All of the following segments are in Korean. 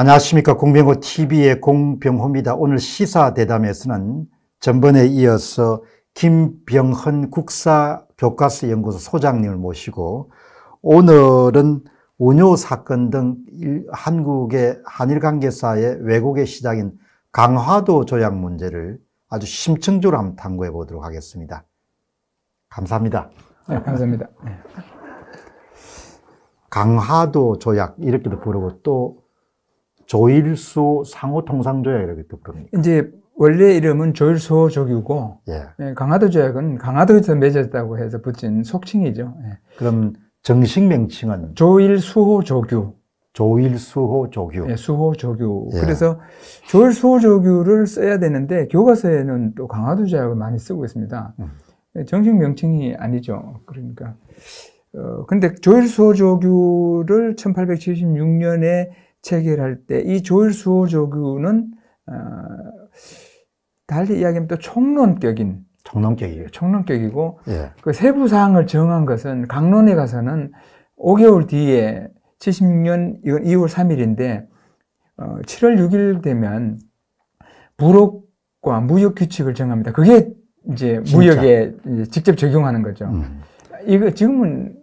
안녕하십니까 공병호 TV의 공병호입니다. 오늘 시사대담에서는 전번에 이어서 김병헌 국사교과서 연구소 소장님을 모시고 오늘은 운요 사건 등 한국의 한일 관계사의 외국의 시작인 강화도 조약 문제를 아주 심층적으로 한번 탐구해 보도록 하겠습니다. 감사합니다. 네, 감사합니다. 네. 강화도 조약 이렇게도 부르고 또 조일수 상호통상조약이라고 부릅니다. 이제 원래 이름은 조일수 조규고 예. 예 강화도 조약은 강화도에서 맺었다고 해서 붙인 속칭이죠. 예. 그럼 정식 명칭은 조일수호 조규. 조일수호 조규. 예, 수호 조규. 예. 그래서 조일수호 조규를 써야 되는데 교과서에는 또 강화도 조약을 많이 쓰고 있습니다. 음. 예, 정식 명칭이 아니죠. 그러니까 어 근데 조일수호 조규를 1876년에 체결할 때 이 조일수호 조규는 어, 달리 이야기하면 또 총론격인 총론격이에요. 총론격이고 예. 그 세부 사항을 정한 것은 강론에 가서는 5개월 뒤에 76년 이건 2월 3일인데 어, 7월 6일 되면 부록과 무역 규칙을 정합니다. 그게 이제 진짜? 무역에 이제 직접 적용하는 거죠. 음. 이거 지금은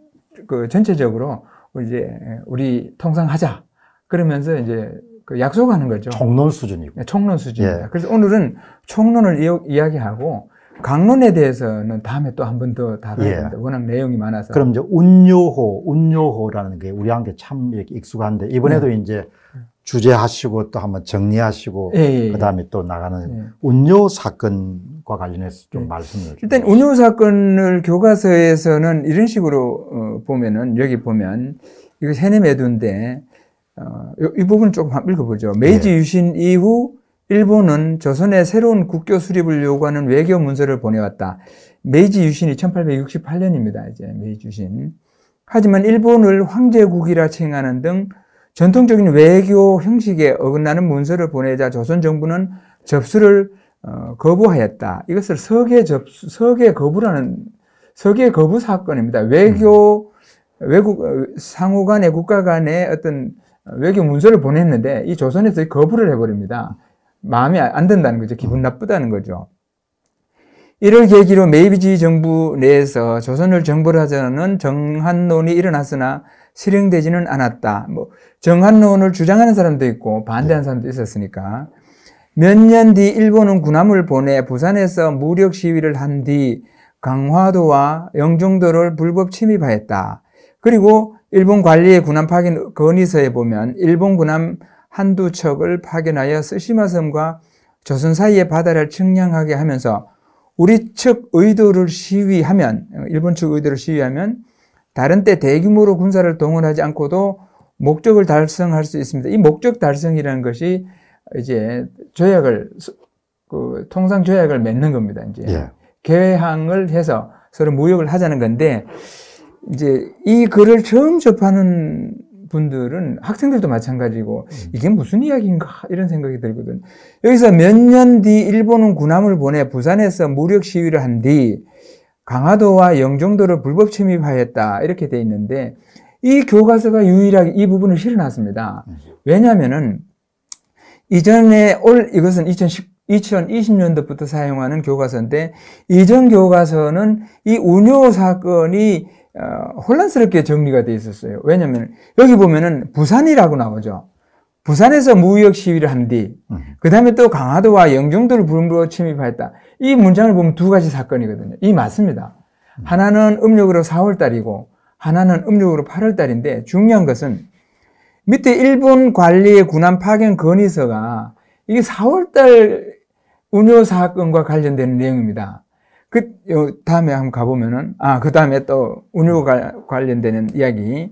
그 전체적으로 이제 우리 통상 하자 그러면서 이제 그 약속하는 거죠. 총론 수준이고. 예, 총론 수준입니다. 예. 그래서 오늘은 총론을 이야기하고 강론에 대해서는 다음에 또 한 번 더 다뤄야 예. 된다. 워낙 내용이 많아서. 그럼 이제 운요호, 운요호라는 게 우리한테 참 익숙한데 이번에도 네. 이제 주제하시고 또 한 번 정리하시고 예, 예, 예. 그다음에 또 나가는 예. 운요 사건과 관련해서 좀 말씀을 일단 운요 사건을 교과서에서는 이런 식으로 어, 보면은 여기 보면 이거 세네 매도인데 어, 이 부분 조금 한번 읽어보죠. 메이지 네. 유신 이후 일본은 조선에 새로운 국교 수립을 요구하는 외교 문서를 보내왔다. 메이지 유신이 1868년입니다. 이제 메이지 유신. 하지만 일본을 황제국이라 칭하는 등 전통적인 외교 형식에 어긋나는 문서를 보내자 조선 정부는 접수를 어, 거부하였다. 이것을 서계 접수, 서계 거부라는 서계 거부 사건입니다. 외교 음. 외국 어, 상호 간의 국가 간의 어떤 외교 문서를 보냈는데 이 조선에서 거부를 해버립니다. 마음이 안 든다는 거죠. 기분 나쁘다는 거죠. 이를 계기로 메이비주 정부 내에서 조선을 정벌 하자는 정한론이 일어났으나 실행되지는 않았다. 뭐 정한론을 주장하는 사람도 있고 반대하는 네. 사람도 있었으니까 몇 년 뒤 일본은 군함을 보내 부산에서 무력 시위를 한 뒤 강화도와 영종도를 불법 침입하였다. 그리고 일본 관리의 군함 파견 건의서에 보면 일본 군함 한두 척을 파견하여 쓰시마 섬과 조선 사이의 바다를 측량하게 하면서 우리 측 의도를 시위하면 일본 측 의도를 시위하면 다른 때 대규모로 군사를 동원하지 않고도 목적을 달성할 수 있습니다. 이 목적 달성이라는 것이 이제 조약을 그 통상 조약을 맺는 겁니다. 이제 예. 개항을 해서 서로 무역을 하자는 건데 이제 이 글을 처음 접하는 분들은 학생들도 마찬가지고 이게 무슨 이야기인가 이런 생각이 들거든. 여기서 몇 년 뒤 일본은 군함을 보내 부산에서 무력 시위를 한 뒤 강화도와 영종도를 불법 침입하였다 이렇게 돼 있는데 이 교과서가 유일하게 이 부분을 실어놨습니다. 왜냐하면은 이전에 올 이것은 2019 2020년도부터 사용하는 교과서인데 이전 교과서는 이 운요 사건이 어, 혼란스럽게 정리가 돼 있었어요. 왜냐하면 여기 보면은 부산이라고 나오죠. 부산에서 무역 시위를 한 뒤, 음. 그 다음에 또 강화도와 영종도를 부름으로 침입하였다. 이 문장을 보면 두 가지 사건이거든요. 이 맞습니다. 음. 하나는 음력으로 4월달이고, 하나는 음력으로 8월달인데, 중요한 것은 밑에 일본 관리의 군함 파견 건의서가 이게 4월달 운요 사건과 관련된 내용입니다. 그 다음에 한번 가보면은 아 그 다음에 또 운율 관련되는 이야기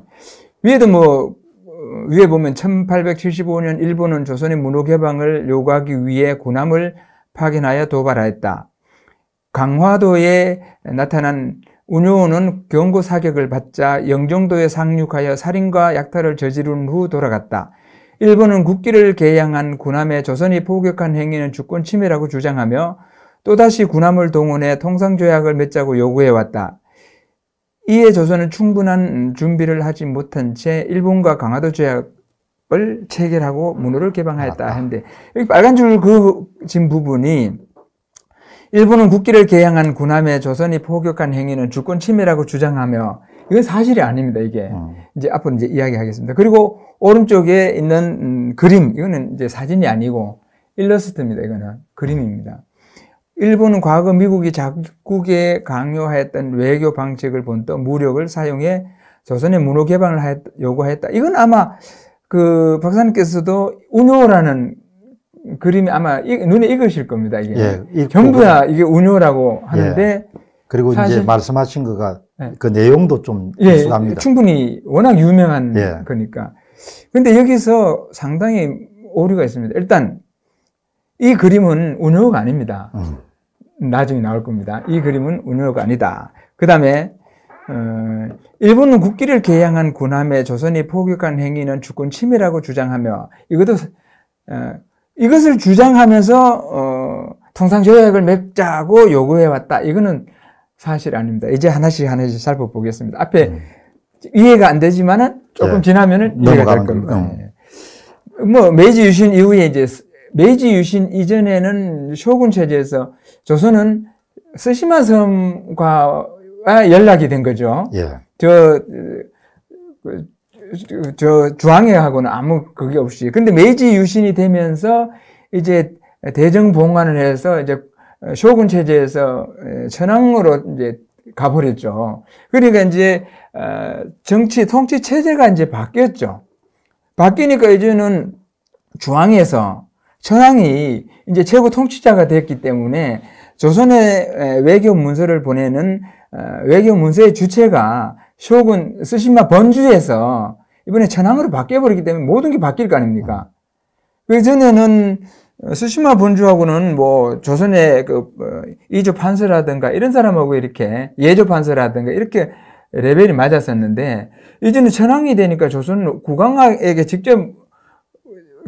위에도 뭐 어, 위에 보면 1875년 일본은 조선의 문호개방을 요구하기 위해 군함을 파견하여 도발하였다. 강화도에 나타난 운효는 경고 사격을 받자 영종도에 상륙하여 살인과 약탈을 저지른 후 돌아갔다. 일본은 국기를 개양한 군함에 조선이 포격한 행위는 주권 침해라고 주장하며 또다시 군함을 동원해 통상조약을 맺자고 요구해왔다. 이에 조선은 충분한 준비를 하지 못한 채 일본과 강화도 조약을 체결하고 문호를 개방하였다 하는데 여기 빨간 줄 그진 부분이 일본은 국기를 개양한 군함에 조선이 포격한 행위는 주권 침해라고 주장하며 이건 사실이 아닙니다. 이게 음. 이제 앞으로 이제 이야기하겠습니다. 그리고 오른쪽에 있는 음, 그림 이거는 이제 사진이 아니고 일러스트입니다. 이거는 그림입니다. 일본은 과거 미국이 자국에 강요하였던 외교 방책을 본떠 무력을 사용해 조선의 문호 개방을 하였, 요구하였다. 이건 아마 그 박사님께서도 운요라는 그림이 아마 이, 눈에 익으실 겁니다. 이게 예, 전부 다 이게 운요라고 예. 하는데 예. 그리고 사실, 이제 말씀하신 거가 예. 그 내용도 좀 비슷합니다. 예, 충분히 워낙 유명한 예. 거니까. 근데 여기서 상당히 오류가 있습니다. 일단 이 그림은 운효가 아닙니다. 음. 나중에 나올 겁니다. 이 그림은 운효가 아니다. 그 다음에 어, 일본은 국기를 개양한 군함에 조선이 포격한 행위는 주권 침해라고 주장하며 이것도 어, 이것을 주장하면서 어, 통상조약을 맺자고 요구해 왔다. 이거는 사실 아닙니다. 이제 하나씩 하나씩 살펴보겠습니다. 앞에 음. 이해가 안 되지만은 조금 네. 지나면은 이해가 될 겁니다. 음. 예. 뭐 메이지 유신 이후에 이제 메이지 유신 이전에는 쇼군 체제에서 조선은 스시마 섬과 연락이 된 거죠. 예. 저, 저 주황해하고는 아무 그게 없이. 근데 메이지 유신이 되면서 이제 대정봉환을 해서 이제 쇼군 체제에서 천황으로 이제 가버렸죠. 그러니까 이제 어, 정치 통치 체제가 이제 바뀌었죠. 바뀌니까 이제는 중앙에서 천황이 이제 최고 통치자가 됐기 때문에 조선의 외교 문서를 보내는 어, 외교 문서의 주체가 쇼군 스시마 번주에서 이번에 천황으로 바뀌어버리기 때문에 모든 게 바뀔 거 아닙니까? 그 전에는 스시마 본주하고는 뭐 조선의 그 어, 이조 판서라든가 이런 사람하고 이렇게 예조 판서라든가 이렇게 레벨이 맞았었는데 이제는 천황이 되니까 조선 국왕에게 직접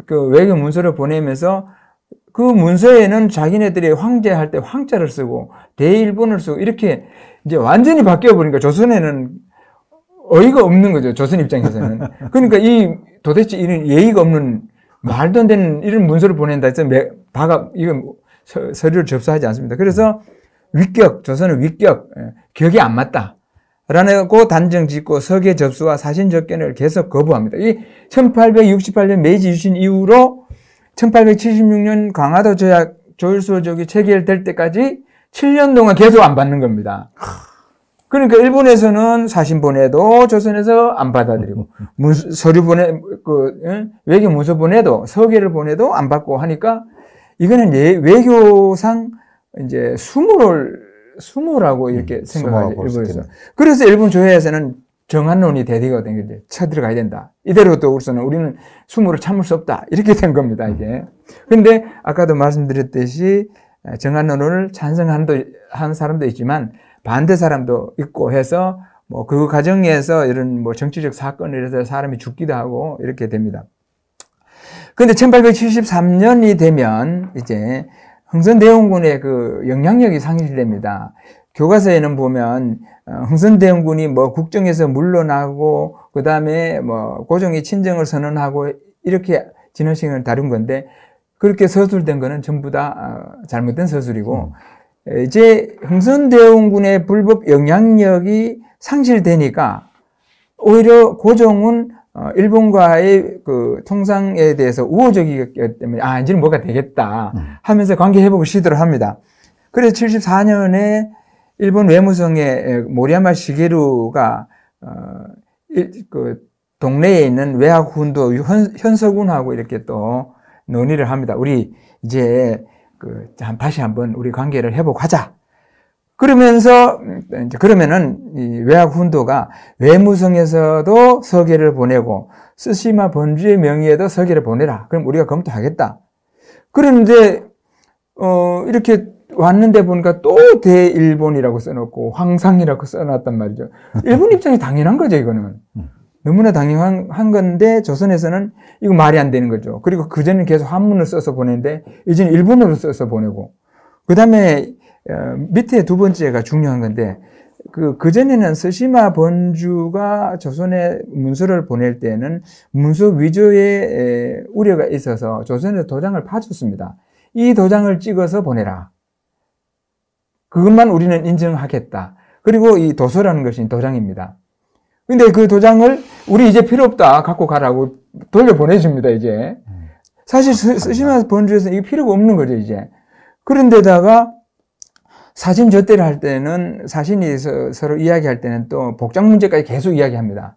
그 외교 문서를 보내면서 그 문서에는 자기네들이 황제 할때 황자를 쓰고 대일본을 쓰고 이렇게 이제 완전히 바뀌어 버리니까 조선에는 어이가 없는 거죠. 조선 입장에서는. 그러니까 이 도대체 이런 예의가 없는 말도 안 되는 이런 문서를 보낸다 해서 매, 박아 이건 뭐 서류를 접수하지 않습니다. 그래서 음. 위격 조선은 위격 예, 격이 안 맞다. 라고 단정 짓고 서계 접수와 사신 접견을 계속 거부합니다. 이 1868년 메이지 유신 이후로 1876년 강화도 조약 조율소 족이 체결될 때까지 7년 동안 계속 안 받는 겁니다. 그러니까 일본에서는 사신 보내도 조선에서 안 받아들이고 문서, 서류 보내 그 응? 외교 문서 보내도 서계를 보내도 안 받고 하니까 이거는 외교상 이제 수모를 숨으라고 음, 이렇게 음, 생각하죠. 일본에서. 그래서 일본 조회에서는 정한론이 대대가 된 건데 쳐들어가야 된다. 이대로 또 우선 우리는 스무 참을 수 없다. 이렇게 된 겁니다. 음. 이게. 근데 아까도 말씀드렸듯이 아, 정한론을 찬성한 사람도 있지만 반대 사람도 있고 해서 뭐그 과정에서 이런 뭐 정치적 사건이라서 사람이 죽기도 하고 이렇게 됩니다. 근데 1873년이 되면 이제 흥선대원군의 그 영향력이 상실됩니다. 교과서에는 보면 어, 흥선대원군이 뭐 국정에서 물러나고 그 다음에 뭐 고종의 친정을 선언하고 이렇게 진화식을 다룬 건데 그렇게 서술된 거는 전부 다 어, 잘못된 서술이고 음. 이제 흥선대원군의 불법 영향력이 상실되니까 오히려 고종은 어, 일본과의 그 통상에 대해서 우호적이기 때문에 아 이제는 뭐가 되겠다 음. 하면서 관계 회복을 시도를 합니다. 그래서 74년에 일본 외무성의 모리야마 시게루가 어그 동네에 있는 외학군도 현서군하고 이렇게 또 논의를 합니다. 우리 이제 그 다시 한번 우리 관계를 회복하자. 그러면서 이제 그러면은 이 외학 훈도가 외무성에서도 서계를 보내고 스시마 번주의 명의에도 서계를 보내라. 그럼 우리가 검토하겠다. 그런데 어 이렇게 왔는데 보니까 또 대일본이라고 써놓고 황상이라고 써놨단 말이죠. 일본 입장이 당연한 거죠 이거는. 너무나 당연한 건데 조선에서는 이거 말이 안 되는 거죠. 그리고 그전에는 계속 한문을 써서 보내는데 이제는 일본어로 써서 보내고 그 다음에 어, 밑에 두 번째가 중요한 건데 그, 그전에는 스시마 본주가 조선에 문서를 보낼 때는 문서 위조의 우려가 있어서 조선에서 도장을 파줬습니다. 이 도장을 찍어서 보내라. 그것만 우리는 인정하겠다. 그리고 이 도서라는 것이 도장입니다. 근데 그 도장을 우리 이제 필요 없다. 갖고 가라고 돌려보내줍니다, 이제. 음. 사실 스시마 본주에서는 이게 필요가 없는 거죠, 이제. 그런데다가 사심 젖대를 할 때는 사신이 서로 이야기할 때는 또 복장 문제까지 계속 이야기합니다.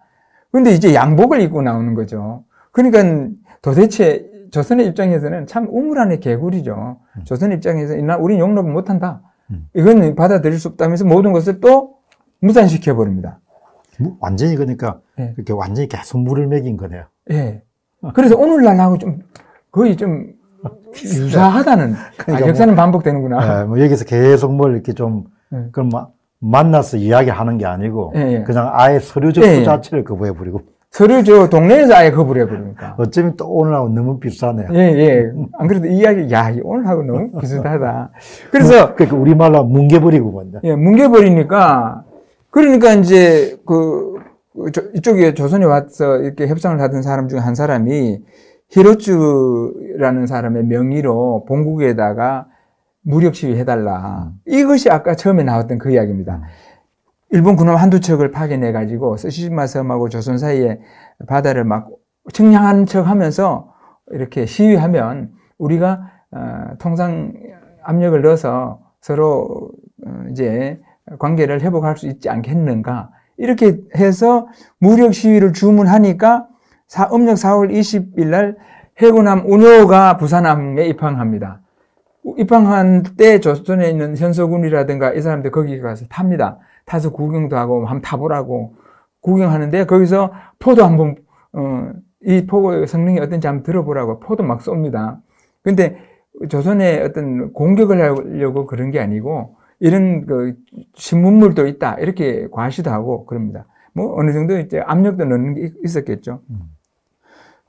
근데 이제 양복을 입고 나오는 거죠. 그러니까 도대체 조선의 입장에서는 참 우물안의 개구리죠. 음. 조선 입장에서 나 우린 용납을 못한다. 음. 이건 받아들일 수 없다면서 모든 것을 또 무산시켜 버립니다. 완전히 그러니까 네. 예. 그렇게 완전히 계속 물을 먹인 거네요. 예. 네. 그래서 오늘날하고 좀 거의 좀 유사하다는. 음, 음. 그러니까 아, 뭐 역사는 뭐, 반복되는구나. 예, 뭐 여기서 계속 뭘 이렇게 좀, 예. 그럼 만나서 이야기하는 게 아니고, 예, 예. 그냥 아예 서류 접수 예, 자체를 거부해버리고. 서류 저 동네에서 아예 거부해버리니까. 어쩌면 또 오늘하고 너무 비슷하네요. 예, 예. 안 그래도 이야기, 야, 오늘하고 너무 비슷하다. 그래서. 뭐, 그러니까 우리말로 뭉개버리고 먼저. 예, 뭉개버리니까, 그러니까 이제 그, 이쪽에 조선에 와서 이렇게 협상을 하던 사람 중에 한 사람이 히로츠라는 사람의 명의로 본국에다가 무력 시위해달라. 이것이 아까 처음에 나왔던 그 이야기입니다. 일본 군함 한두 척을 파견해 가지고 쓰시마 섬하고 조선 사이에 바다를 막측량하척 하면서 이렇게 시위하면 우리가 어, 통상 압력을 넣어서 서로 어, 이제 관계를 회복할 수 있지 않겠는가 이렇게 해서 무력 시위를 주문하니까 사, 음력 4월 20일 날 해군함 운호가 부산함에 입항합니다. 입항한 때 조선에 있는 현서군이라든가 이 사람들 거기 가서 탑니다. 타서 구경도 하고 뭐 한번 타보라고 구경하는데 거기서 포도 한번 어, 이 포고 성능이 어떤지 한번 들어보라고 포도 막 쏩니다. 근데 조선에 어떤 공격을 하려고 그런 게 아니고 이런 그 신문물도 있다 이렇게 과시도 하고 그럽니다. 뭐 어느 정도 이제 압력도 넣는 게 있었겠죠. 음.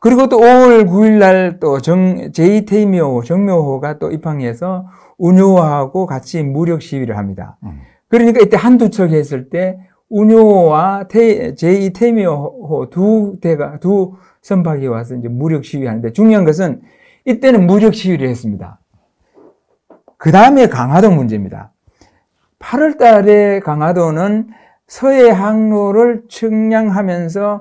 그리고 또 5월 9일 날 또 정, 제이테이미오 정묘호가 또 입항해서 운요호하고 같이 무력 시위를 합니다. 음. 그러니까 이때 한두 척 했을 때운요호와 제이테이미호 두 대가, 두 선박이 와서 이제 무력 시위하는데 중요한 것은 이때는 무력 시위를 했습니다. 그 다음에 강화도 문제입니다. 8월 달에 강화도는 서해 항로를 측량하면서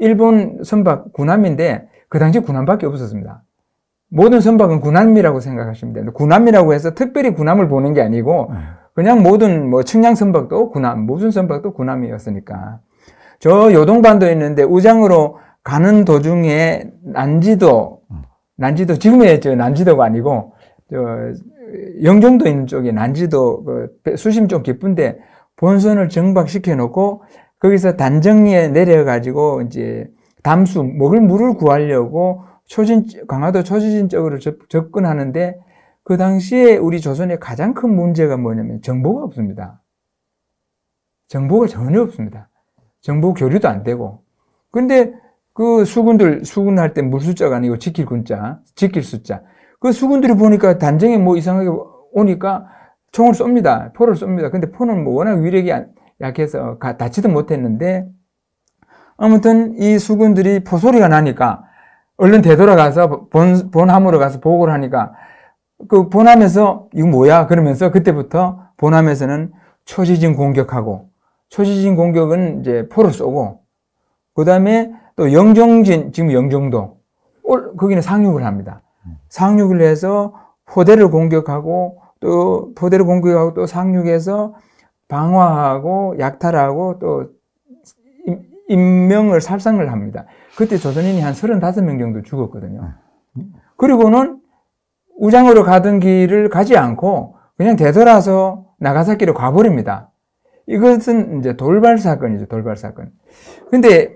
일본 선박 군함인데 그 당시 군함밖에 없었습니다. 모든 선박은 군함이라고 생각하시면 됩니다. 군함이라고 해서 특별히 군함을 보는 게 아니고 네. 그냥 모든 뭐 측량 선박도 군함, 무슨 선박도 군함이었으니까. 저 요동반도 있는데 우장으로 가는 도중에 난지도, 음. 난지도, 지금의 저 난지도가 아니고 저 영종도 있는 쪽에 난지도 그 수심 좀 깊은데 본선을 정박시켜 놓고 거기서 단정리에 내려가지고 이제 담수 먹을 물을 구하려고 초진 강화도 초지진 쪽으로 접, 근하는데그 당시에 우리 조선의 가장 큰 문제가 뭐냐면 정보가 없습니다. 정보가 전혀 없습니다. 정보 교류도 안 되고. 근데 그 수군들 수군할 때물수자가 아니고 지킬 군자, 지킬 숫자. 그 수군들이 보니까 단정에 뭐 이상하게 오니까 총을 쏩니다. 포를 쏩니다. 근데 포는 뭐 워낙 위력이 안, 약해서 닿지도 어, 못했는데 아무튼 이 수군들이 포소리가 나니까 얼른 되돌아가서 본, 본함으로 가서 보고를 하니까 그 본함에서 이거 뭐야 그러면서 그때부터 본함에서는 초지진 공격하고 초지진 공격은 이제 포로 쏘고 그 다음에 또 영종진 지금 영종도 거기는 상륙을 합니다. 상륙을 해서 포대를 공격하고 또 포대를 공격하고 또 상륙해서 방화하고 약탈하고 또 인명을 살상을 합니다. 그때 조선인이 한 35명 정도 죽었거든요. 그리고는 우장으로 가던 길을 가지 않고 그냥 되돌아서 나가사키로 가버립니다. 이것은 이제 돌발 사건이죠, 돌발 사건. 근데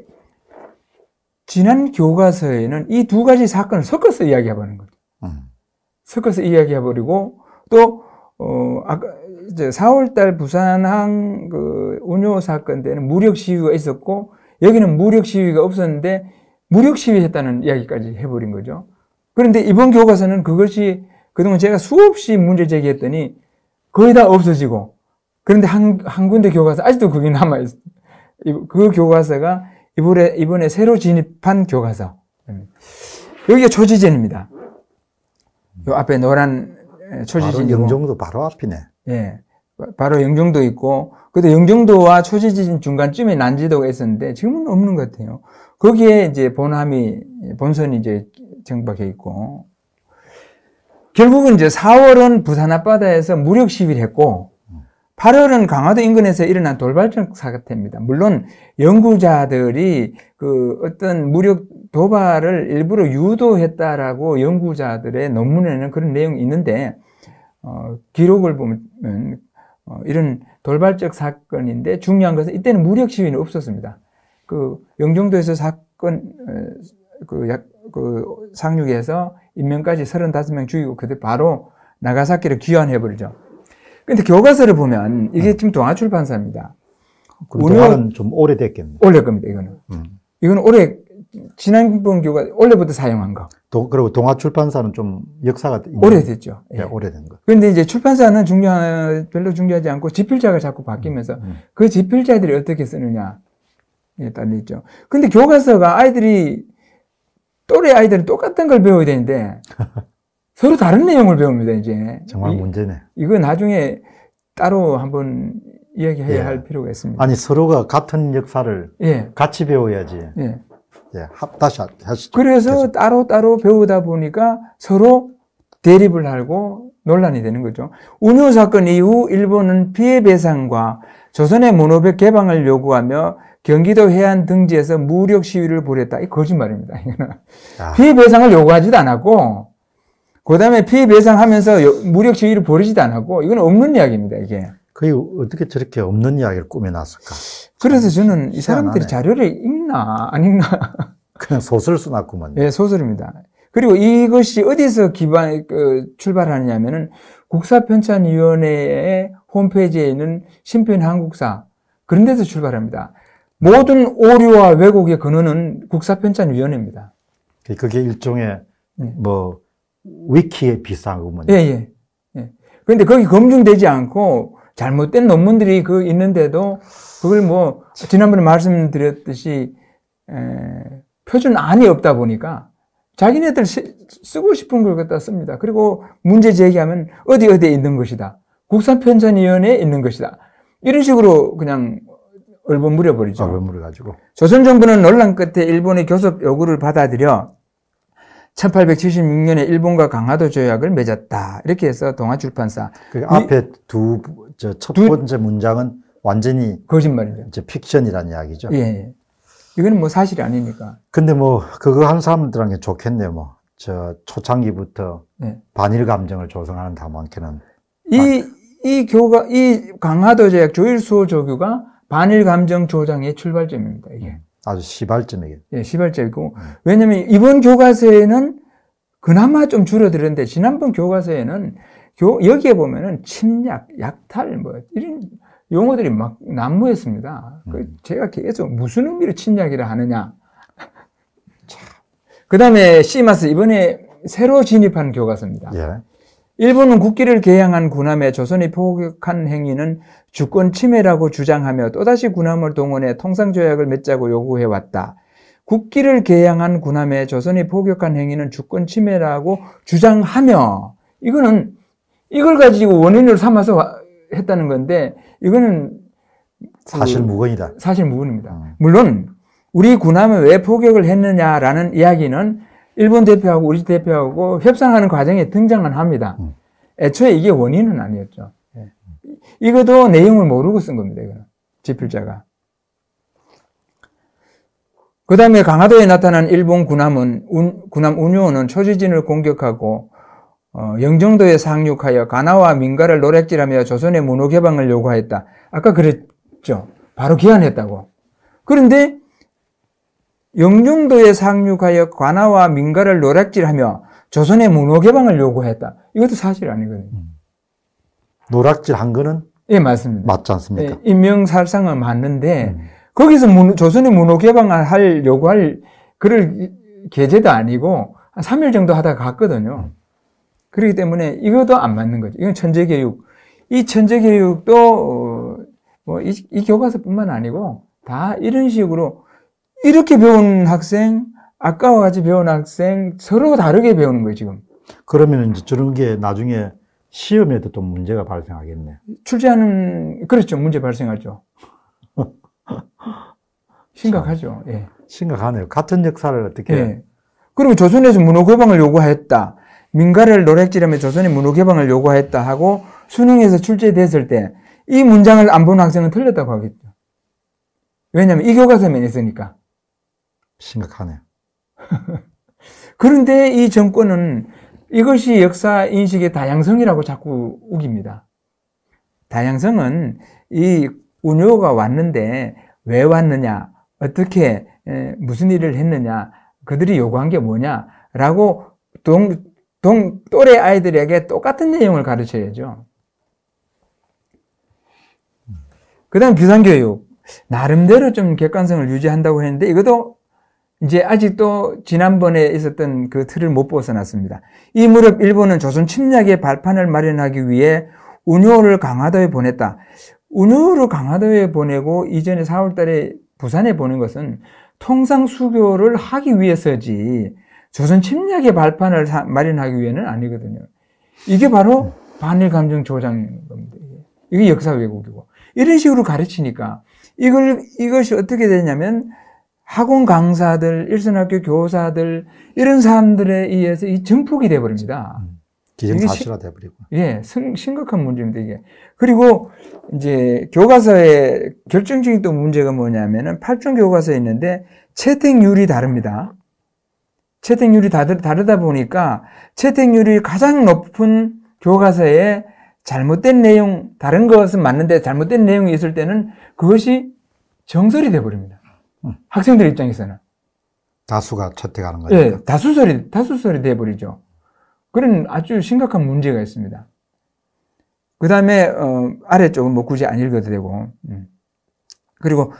지난 교과서에는 이 두 가지 사건을 섞어서 이야기해보는 거죠. 음. 섞어서 이야기해버리고 또 어, 아까 4월달 부산항 그 운요 사건 때는 무력 시위가 있었고 여기는 무력 시위가 없었는데 무력 시위했다는 이야기까지 해버린 거죠. 그런데 이번 교과서는 그것이 그동안 제가 수없이 문제 제기했더니 거의 다 없어지고 그런데 한, 한 군데 교과서 아직도 그게 남아있어그 교과서가 이번에, 이번에 새로 진입한 교과서. 여기가 초지진입니다. 요 앞에 노란 초지진. 영종도 바로 앞이네. 예. 바로 영종도 있고, 그때 영종도와 초지진 중간쯤에 난지도가 있었는데 지금은 없는 것 같아요. 거기에 이제 본함이, 본선이 이제 정박해 있고. 결국은 이제 4월은 부산 앞바다에서 무력 시위를 했고, 8월은 강화도 인근에서 일어난 돌발적 사태입니다. 물론 연구자들이 그 어떤 무력 도발을 일부러 유도했다라고 연구자들의 논문에는 그런 내용이 있는데 어, 기록을 보면 어, 이런 돌발적 사건인데 중요한 것은 이때는 무력 시위는 없었습니다. 그 영종도에서 사건 그, 약, 그상륙해서 인명까지 35명 죽이고 그때 바로 나가사키를 귀환해 버리죠. 근데 교과서를 보면 이게 지금 음. 동아출판사입니다. 그럼 은좀 오래됐겠네. 올래 겁니다. 이거는 음. 이건 올해 지난번 교과 올해부터 사용한 거. 도, 그리고 동화출판사는좀 역사가 오래됐죠. 네, 예. 오래된 거. 그런데 이제 출판사는 중요한 별로 중요하지 않고 집필자가 자꾸 바뀌면서 음, 음. 그 집필자들이 어떻게 쓰느냐에 달려 있죠. 근데 교과서가 아이들이 또래 아이들은 똑같은 걸 배워야 되는데 서로 다른 내용을 배웁니다 이제. 정말 이, 문제네. 이거 나중에 따로 한번 이야기해야 예. 할 필요가 있습니다. 아니 서로가 같은 역사를 예. 같이 배워야지. 예. 예, 합, 다시 하시 그래서 따로따로 따로 배우다 보니까 서로 대립을 하고 논란이 되는 거죠. 운요 사건 이후 일본은 피해배상과 조선의 모노백 개방을 요구하며 경기도 해안 등지에서 무력 시위를 벌였다. 이 거짓말입니다. 아. 피해배상을 요구하지도 않았고, 그 다음에 피해배상하면서 무력 시위를 벌이지도 않았고, 이건 없는 이야기입니다. 이게. 거의 어떻게 저렇게 없는 이야기를 꾸며놨을까? 그래서 저는 이 사람들이 자료를 읽나 안 읽나 그냥 소설 써놨구만요. 예, 소설입니다. 그리고 이것이 어디서 기반 그, 출발하느냐면은 국사편찬위원회의 홈페이지에 있는 신편 한국사 그런 데서 출발합니다. 모든 오류와 왜곡의 근원은 국사편찬위원회입니다. 그, 그게 일종의 네. 뭐 위키에 비슷한 거군요. 예, 예. 예. 그런데 거기 검증되지 않고 잘못된 논문들이 그 있는데도 그걸 뭐 지난번에 말씀드렸듯이 에, 표준 안이 없다 보니까 자기네들 쓰고 싶은 걸 갖다 씁니다. 그리고 문제 제기하면 어디 어디에 있는 것이다. 국산편찬위원회에 있는 것이다. 이런 식으로 그냥 얼버무려 버리죠. 얼버무려 가지고. 조선 정부는 논란 끝에 일본의 교섭 요구를 받아들여 1876년에 일본과 강화도 조약을 맺었다. 이렇게 해서 동아출판사. 그 앞에 두, 첫 번째 문장은 완전히 거짓말이죠. 이제 픽션이라는 이야기죠. 예. 예. 이거는 뭐 사실이 아니니까. 근데 뭐 그거 한 사람들한테 좋겠네요. 뭐저 초창기부터 네. 반일 감정을 조성하는 담한께는 이 이 교가 이 강화도 제약 조일수 조교가 반일 감정 조장의 출발점입니다. 이게 음, 아주 시발점이겠. 예, 시발점이고 음. 왜냐면 이번 교과서에는 그나마 좀 줄어들었는데 지난번 교과서에는 교, 여기에 보면은 침략, 약탈 뭐 이런 용어들이 막 난무했습니다. 그 음. 제가 계속 무슨 의미로 침략이라 하느냐. 그 다음에 시마스 이번에 새로 진입한 교과서입니다. 예. 일본은 국기를 개양한 군함에 조선이 포격한 행위는 주권 침해라고 주장하며 또다시 군함을 동원해 통상조약을 맺자고 요구해 왔다. 국기를 개양한 군함에 조선이 포격한 행위는 주권 침해라고 주장하며 이거는 이걸 가지고 원인으 삼아서 했다는 건데 이거는 사실 그 무근이다. 사실 무근입니다. 음. 물론 우리 군함은 왜 포격을 했느냐라는 이야기는 일본 대표하고 우리 대표하고 협상하는 과정에 등장은 합니다. 음. 애초에 이게 원인은 아니었죠. 예. 이것도 내용을 모르고 쓴 겁니다. 이거는 지필자가. 그 다음에 강화도에 나타난 일본 군함은 군, 함 운요원은 초지진을 공격하고 어, 영종도에 상륙하여 가나와 민가를 노략질하며 조선의 문호 개방을 요구하였다. 아까 그랬죠. 바로 기한했다고. 그런데 영종도에 상륙하여 가나와 민가를 노략질하며 조선의 문호 개방을 요구했다. 이것도 사실 아니거든요. 음. 노략질한 거는 예 맞습니다. 맞지 않습니까? 예, 인명살상은 맞는데 음. 거기서 문, 조선의 문호 개방을 할 요구할 그럴 계제도 아니고 한 3일 정도 하다가 갔거든요. 음. 그렇기 때문에 이것도 안 맞는 거죠. 이건 천재교육. 이 천재교육도, 어, 뭐이 이 교과서뿐만 아니고 다 이런 식으로 이렇게 배운 학생, 아까와 같이 배운 학생 서로 다르게 배우는 거예요, 지금. 그러면 이제 저런 게 나중에 시험에도 또 문제가 발생하겠네. 출제하는, 그렇죠. 문제 발생하죠. 심각하죠. 참, 예. 심각하네요. 같은 역사를 어떻게. 예. 그리고 조선에서 문호 개방을 요구했다. 민가를 노략질하며 조선의 문호개방을 요구했다 하고 수능에서 출제됐을 때 이 문장을 안 본 학생은 틀렸다고 하겠죠. 왜냐하면 이 교과서면 있으니까. 심각하네요. 그런데 이 정권은 이것이 역사 인식의 다양성이라고 자꾸 우깁니다. 다양성은 이 운요가 왔는데 왜 왔느냐, 어떻게 무슨 일을 했느냐, 그들이 요구한 게 뭐냐라고 동, 동 또래 아이들에게 똑같은 내용을 가르쳐야죠. 그다음 비상교육 나름대로 좀 객관성을 유지한다고 했는데 이것도 이제 아직도 지난번에 있었던 그 틀을 못 벗어났습니다. 이 무렵 일본은 조선 침략의 발판을 마련하기 위해 운요를 강화도에 보냈다. 운요를 강화도에 보내고 이전에 4월달에 부산에 보낸 것은 통상 수교를 하기 위해서지 조선 침략의 발판을 사, 마련하기 위해는 아니거든요. 이게 바로 반일 감정 조장인 겁니다. 이게 역사 왜곡이고. 이런 식으로 가르치니까 이걸, 이것이 어떻게 되냐면 학원 강사들, 일선학교 교사들, 이런 사람들에 의해서 이 증폭이 돼버립니다 음. 기정사실화 돼버리고. 예, 심, 심각한 문제입니다, 이게. 그리고 이제 교과서의 결정적인 또 문제가 뭐냐면은 8종 교과서에 있는데 채택률이 다릅니다. 채택률이 다들 다르다 보니까 채택률이 가장 높은 교과서에 잘못된 내용, 다른 것은 맞는데 잘못된 내용이 있을 때는 그것이 정설이 돼버립니다. 음. 학생들 입장에서는. 다수가 채택하는 예, 거죠. 네, 다수설이, 다수설이 돼버리죠. 그런 아주 심각한 문제가 있습니다. 그 다음에, 어, 아래쪽은 뭐 굳이 안 읽어도 되고. 음. 그리고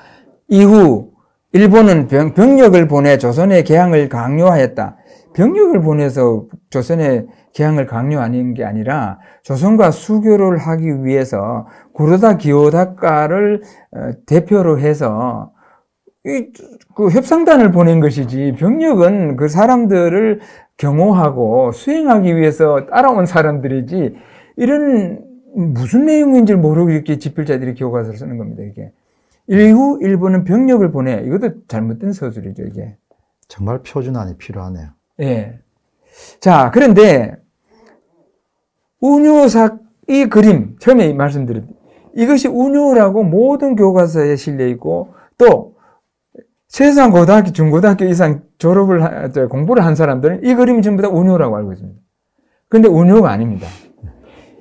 이후 일본은 병, 병력을 보내 조선의 개항을 강요하였다. 병력을 보내서 조선의 개항을 강요하는 게 아니라 조선과 수교를 하기 위해서 구로다 기요다카를 어, 대표로 해서 이, 그 협상단을 보낸 것이지 병력은 그 사람들을 경호하고 수행하기 위해서 따라온 사람들이지 이런 무슨 내용인지 모르고 이렇게 집필자들이 교과서를 쓰는 겁니다. 이게 일후 일본은 병력을 보내. 이것도 잘못된 서술이죠, 이게. 정말 표준안이 필요하네요. 예. 자, 그런데 운요사의 그림, 처음에 말씀드렸 이것이 운요라고 모든 교과서에 실려 있고 또 세상 고등학교, 중고등학교 이상 졸업을, 공부를 한 사람들은 이 그림이 전부 다 운요라고 알고 있습니다. 근데 운요가 아닙니다.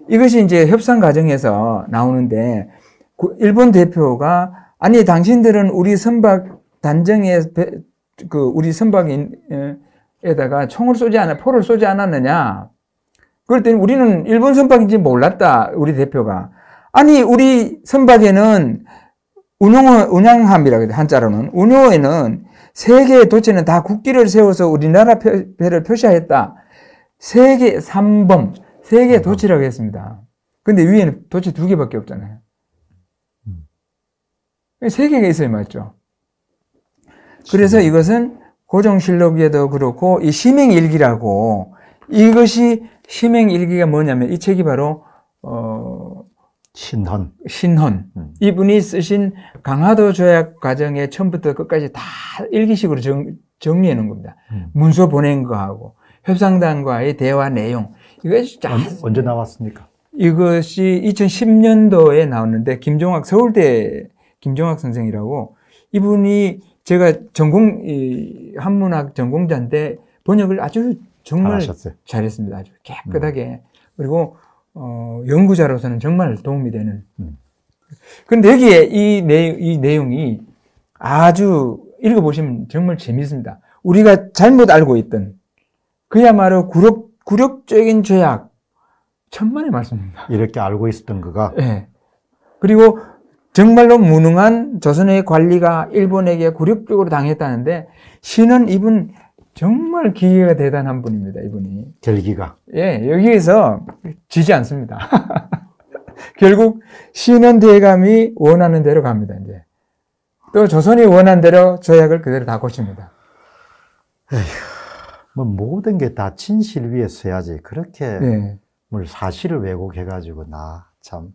이것이 이제 협상 과정에서 나오는데 일본 대표가 아니 당신들은 우리 선박 단정에 그 우리 선박에다가 총을 쏘지 않아 포를 쏘지 않았느냐? 그랬더니 우리는 일본 선박인지 몰랐다 우리 대표가 아니 우리 선박에는 운용어 운양함이라고해 한자로는 운용어에는 세계의 도체는 다 국기를 세워서 우리나라 배를 표시하였다. 세계3범세계 도치라고 했습니다. 근데 위에는 도치 두 개밖에 없잖아요. 세 개가 있어요 맞죠. 그래서 이것은 고종실록에도 그렇고 이 심행일기라고 이것이 심행일기가 뭐냐면 이 책이 바로 어 신헌 신헌 음. 이분이 쓰신 강화도 조약 과정에 처음부터 끝까지 다 일기식으로 정, 정리해 놓은 겁니다. 음. 문서 보낸 거하고 협상단과의 대화 내용 이것이 자, 언제 나왔습니까? 이것이 2010년도에 나왔는데 김종학 서울대 김종학 선생이라고 이분이 제가 전공 이 한문학 전공자인데 번역을 아주 정말 잘하셨어요. 잘했습니다. 아주 깨끗하게 음. 그리고 어, 연구자로서는 정말 도움이 되는. 음. 그런데 여기에 이, 내, 이 내용이 아주 읽어보시면 정말 재미있습니다. 우리가 잘못 알고 있던 그야말로 굴욕, 굴욕적인 죄악 천만의 말씀입니다. 이렇게 알고 있었던 그가. 네. 그리고 정말로 무능한 조선의 관리가 일본에게 굴욕적으로 당했다는데 신은 이분 정말 기계가 대단한 분입니다. 이분이 결기가 예 여기에서 지지 않습니다. 결국 신원 대감이 원하는 대로 갑니다. 이제 또 조선이 원한 대로 조약을 그대로 다 고칩니다. 에휴, 뭐 모든 게 다 진실 위에 서야지 그렇게 예. 뭘 사실을 왜곡해가지고 나 참.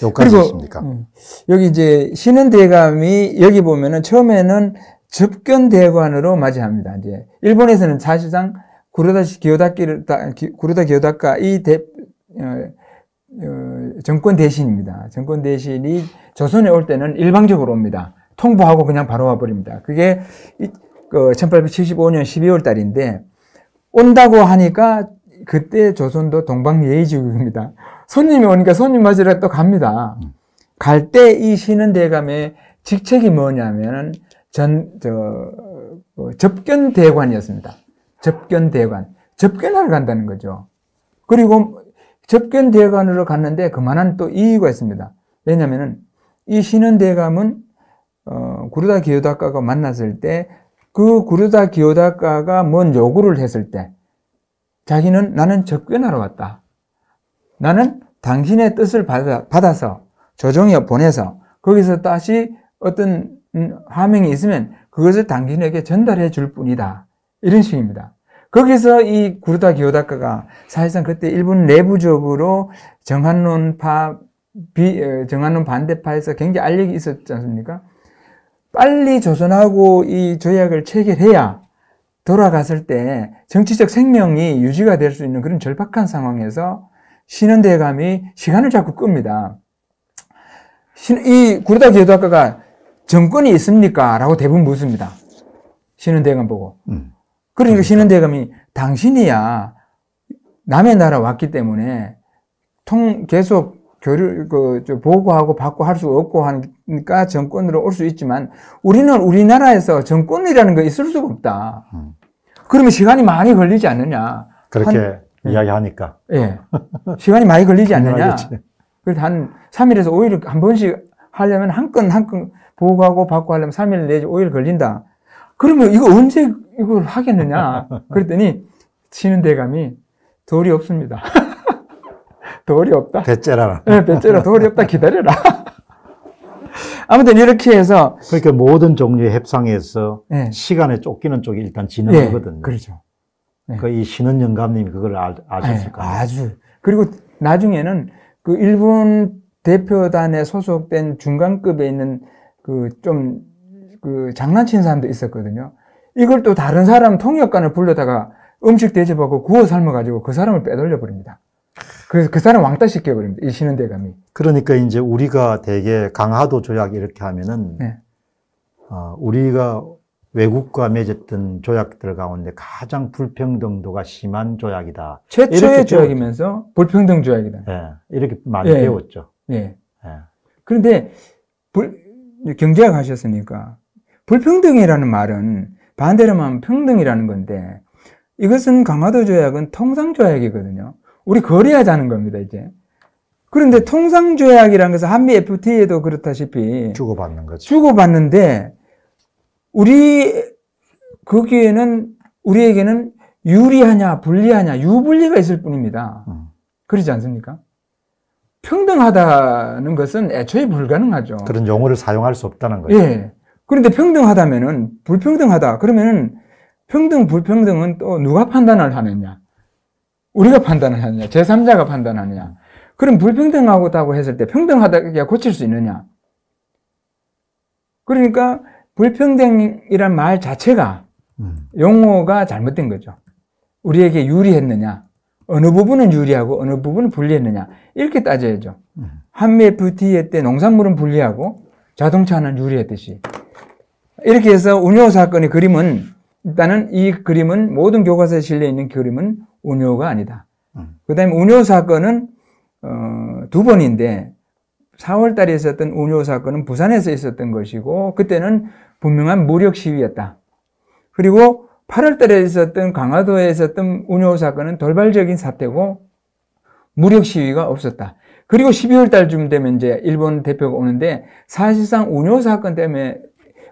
여기까지 니까 음, 여기 이제 신은 대감이 여기 보면은 처음에는 접견 대관으로 맞이합니다. 이제 일본에서는 사실상 구르다시기요다키구르다 기요다카 이 대, 어, 어, 정권 대신입니다. 정권 대신이 조선에 올 때는 일방적으로 옵니다. 통보하고 그냥 바로 와버립니다. 그게 이, 그 1875년 12월 달인데 온다고 하니까 그때 조선도 동방예의지국입니다. 손님이 오니까 손님 맞으러 또 갑니다. 음. 갈때이 쉬는 대감의 직책이 뭐냐면은 전, 저, 그 접견 대관이었습니다. 접견 대관. 접견하러 간다는 거죠. 그리고 접견 대관으로 갔는데 그만한 또 이유가 있습니다. 왜냐면은 이신는 대감은 어, 구르다 기요다카가 만났을 때 그 구르다 기요다카가 뭔 요구를 했을 때 자기는 나는 접견하러 왔다. 나는 당신의 뜻을 받아, 받아서 조정에 보내서 거기서 다시 어떤 화명이 음, 있으면 그것을 당신에게 전달해 줄 뿐이다. 이런 식입니다. 거기서 이 구르다 기오다카가 사실상 그때 일본 내부적으로 정한론파 비, 어, 정한론 반대파에서 굉장히 알력이 있었지 않습니까? 빨리 조선하고 이 조약을 체결해야 돌아갔을 때 정치적 생명이 유지가 될 수 있는 그런 절박한 상황에서 쉬는 대감이 시간을 자꾸 끕니다. 이 구르다 기도학과가 정권이 있습니까? 라고 대부분 묻습니다. 쉬는 대감 보고. 음. 그러니까, 그러니까 쉬는 대감이 당신이야 남의 나라 왔기 때문에 통 계속 교류 그 보고하고 받고 할 수 없고 하니까 정권으로 올 수 있지만 우리는 우리나라에서 정권이라는 거 있을 수가 없다. 음. 그러면 시간이 많이 걸리지 않느냐? 그렇게 한, 네. 이야기하니까. 예. 시간이 많이 걸리지 않느냐. 그래서 한 3일에서 5일 한 번씩 하려면 한 건 한 건 보고하고 받고 하려면 3일 내지 5일 걸린다. 그러면 이거 언제 이걸 하겠느냐. 그랬더니 치는 대감이 돌이 없습니다. 돌이 없다. 배째라. 네, 예, 배째라. 돌이 없다. 기다려라. 아무튼 이렇게 해서 그러니까 모든 종류의 협상에서 네. 시간에 쫓기는 쪽이 일단 지는 네, 거거든요. 그렇죠. 네. 그이 신은 영감님이 그걸 아, 아셨을 네, 아주. 그리고 나중에는 그 일본 대표단에 소속된 중간급에 있는 그 좀그 그 장난친 사람도 있었거든요. 이걸 또 다른 사람 통역관을 불러다가 음식 대접하고 구워 삶아가지고 그 사람을 빼돌려 버립니다. 그래서 그 사람 왕따 시켜버립니다. 이 신은 대감이. 그러니까 이제 우리가 되게 강화도 조약 이렇게 하면은 네. 어, 우리가 외국과 맺었던 조약들 가운데 가장 불평등도가 심한 조약이다. 최초의 조약이면서 불평등 조약이다. 예, 이렇게 많이 예, 배웠죠. 예. 예. 그런데 불, 경제학 하셨으니까 불평등이라는 말은 반대로 하 평등이라는 건데 이것은 강화도 조약은 통상 조약이거든요. 우리 거래하자는 겁니다, 이제. 그런데 통상 조약이라는 것은 한미 FTA도 그렇다시피 주고받는 거죠. 주고받는데 우리 거기에는 그 우리에게는 유리하냐 불리하냐 유불리가 있을 뿐입니다. 음. 그러지 않습니까? 평등하다는 것은 애초에 불가능하죠. 그런 용어를 사용할 수 없다는 거죠. 예. 그런데 평등하다면은 불평등하다. 그러면은 평등 불평등은 또 누가 판단을 하느냐? 우리가 판단을 하느냐? 제3자가 판단하느냐? 그럼 불평등하다고 했을 때 평등하다고 고칠 수 있느냐? 그러니까 불평등이란 말 자체가 음. 용어가 잘못된 거죠. 우리에게 유리했느냐, 어느 부분은 유리하고 어느 부분은 불리했느냐 이렇게 따져야죠. 음. 한미 FTA 때 농산물은 불리하고 자동차는 유리했듯이 이렇게 해서 운요 사건의 그림은 일단은 이 그림은 모든 교과서에 실려 있는 그림은 운요가 아니다. 음. 그다음에 운요 사건은 어, 두 번인데 4월 달에 있었던 운요 사건은 부산에서 있었던 것이고 그때는 분명한 무력 시위였다. 그리고 8월 달에 있었던 강화도에 있었던 운요 사건은 돌발적인 사태고 무력 시위가 없었다. 그리고 12월 달쯤 되면 이제 일본 대표가 오는데 사실상 운요 사건 때문에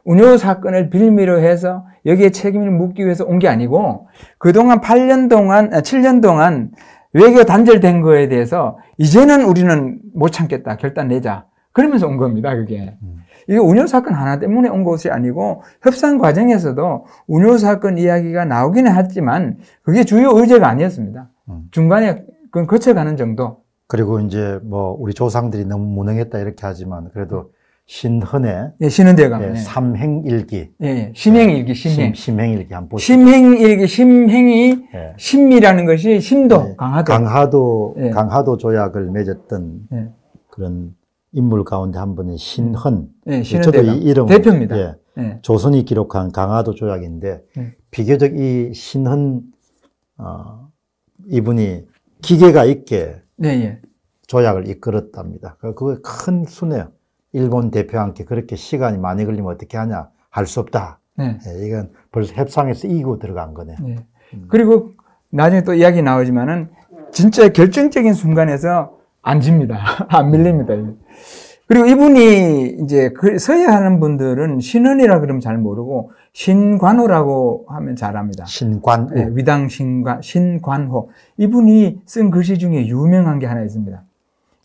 운요 사건을 빌미로 해서 여기에 책임을 묻기 위해서 온 게 아니고 그동안 8년 동안, 7년 아, 동안 외교 단절된 거에 대해서 이제는 우리는 못 참겠다. 결단 내자. 그러면서 온 겁니다, 그게. 음. 이게 운영 사건 하나 때문에 온 것이 아니고 협상 과정에서도 운영 사건 이야기가 나오기는 했지만 그게 주요 의제가 아니었습니다. 음. 중간에 그건 거쳐가는 정도. 그리고 이제 뭐 우리 조상들이 너무 무능했다 이렇게 하지만 그래도 음. 신헌의 예, 신은대감 예, 예, 삼행일기. 예, 예. 심행일기, 네, 심행. 심, 행일기 한 보시죠. 심행일기, 심행이 심미라는 예. 것이 심도, 강화도. 강화도, 강화도 조약을 맺었던 그런 인물 가운데 한 분이 신헌. 예, 저도 이 이름 대표입니다. 조선이 기록한 강화도 조약인데 비교적 이 신헌 어, 이분이 기계가 있게 네, 조약을 이끌었답니다. 그게 큰 수네요. 일본 대표와 함께 그렇게 시간이 많이 걸리면 어떻게 하냐 할 수 없다. 네. 네, 이건 벌써 협상에서 이고 기 들어간 거네요. 네. 음. 그리고 나중에 또 이야기 나오지만은 진짜 결정적인 순간에서 안 집니다. 안 밀립니다. 음. 그리고 이분이 이제 그 서예하는 분들은 신원이라 그러면 잘 모르고 신관호라고 하면 잘 압니다. 신관호. 네, 위당 신관, 신관호. 이분이 쓴 글씨 중에 유명한 게 하나 있습니다.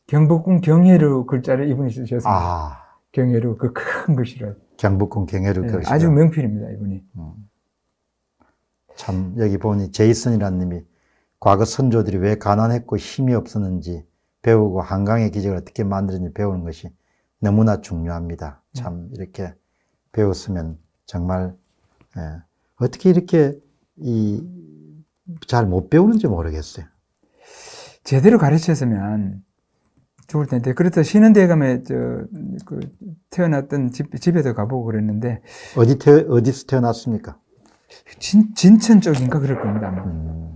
경복궁 경혜루 글자를 이분이 쓰셔서 아. 경혜루 그큰 글씨로 경복궁 경혜루 네, 글씨 아주 명필입니다 이분이 음. 참 여기 보니 제이슨이라는 님이 과거 선조들이 왜 가난했고 힘이 없었는지 배우고 한강의 기적을 어떻게 만드는지 배우는 것이 너무나 중요합니다. 음. 참 이렇게 배웠으면 정말 예, 어떻게 이렇게 이잘못 배우는지 모르겠어요. 제대로 가르쳤으면 좋을 텐데 그래서 쉬는 데 가면 저그 태어났던 집 집에도 가보고 그랬는데 어디 태 어디서 태어났습니까? 진 진천 쪽인가 그럴 겁니다. 음.